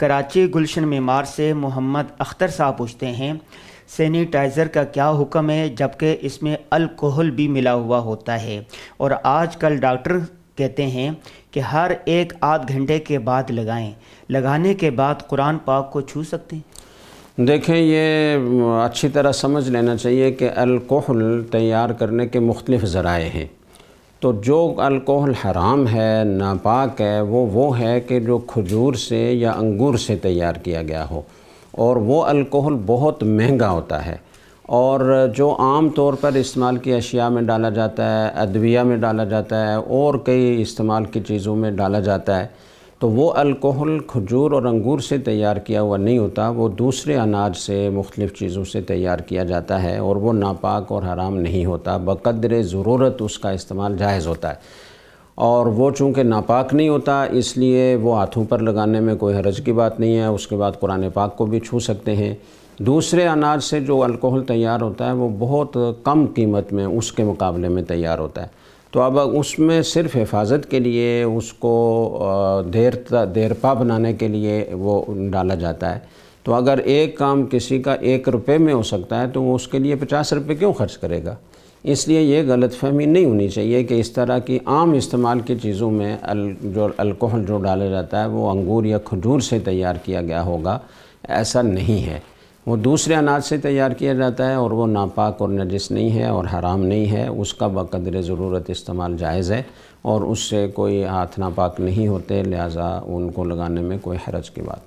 कराची गुलशन मीमार से मोहम्मद अख्तर साहब पूछते हैं सैनिटाइज़र का क्या हुक्म है जबकि इसमें अल्कोहल भी मिला हुआ होता है और आजकल डॉक्टर कहते हैं कि हर एक आध घंटे के बाद लगाएं लगाने के बाद कुरान पाक को छू सकते हैं देखें ये अच्छी तरह समझ लेना चाहिए कि अल्कोहल तैयार करने के मुख्तलिफ़ ज़राए हैं तो जो अल्कोहल हराम है नापाक है वो वो है कि जो खजूर से या अंगूर से तैयार किया गया हो और वो अल्कोहल बहुत महंगा होता है और जो आम तौर पर इस्तेमाल की अशिया में डाला जाता है अद्विया में डाला जाता है और कई इस्तेमाल की चीज़ों में डाला जाता है तो वो अल्कोहल खजूर और अंगूर से तैयार किया हुआ नहीं होता वो दूसरे अनाज से मुख्तलिफ़ चीज़ों से तैयार किया जाता है और वो नापाक और हराम नहीं होता बकद्र ज़रूरत उसका इस्तेमाल जायज़ होता है और वो चूँकि नापाक नहीं होता इसलिए वो हाथों पर लगाने में कोई हरज की बात नहीं है उसके बाद कुरान पाक को भी छू सकते हैं दूसरे अनाज से जो अल्कोहल तैयार होता है वो बहुत कम कीमत में उसके मुकाबले में तैयार होता है तो अब उसमें सिर्फ हिफाजत के लिए उसको देर देरपा बनाने के लिए वो डाला जाता है तो अगर एक काम किसी का एक रुपये में हो सकता है तो वो उसके लिए पचास रुपये क्यों खर्च करेगा इसलिए ये गलत फहमी नहीं होनी चाहिए कि इस तरह की आम इस्तेमाल की चीज़ों में अल, जो अल्कोहल जो डाला जाता है वो अंगूर या खजूर से तैयार किया गया होगा ऐसा नहीं है वो दूसरे अनाज से तैयार किया जाता है और वो नापाक और नजिस नहीं है और हराम नहीं है उसका बकदर ज़रूरत इस्तेमाल जायज़ है और उससे कोई हाथ नापाक नहीं होते लिहाजा उनको लगाने में कोई हरज की बात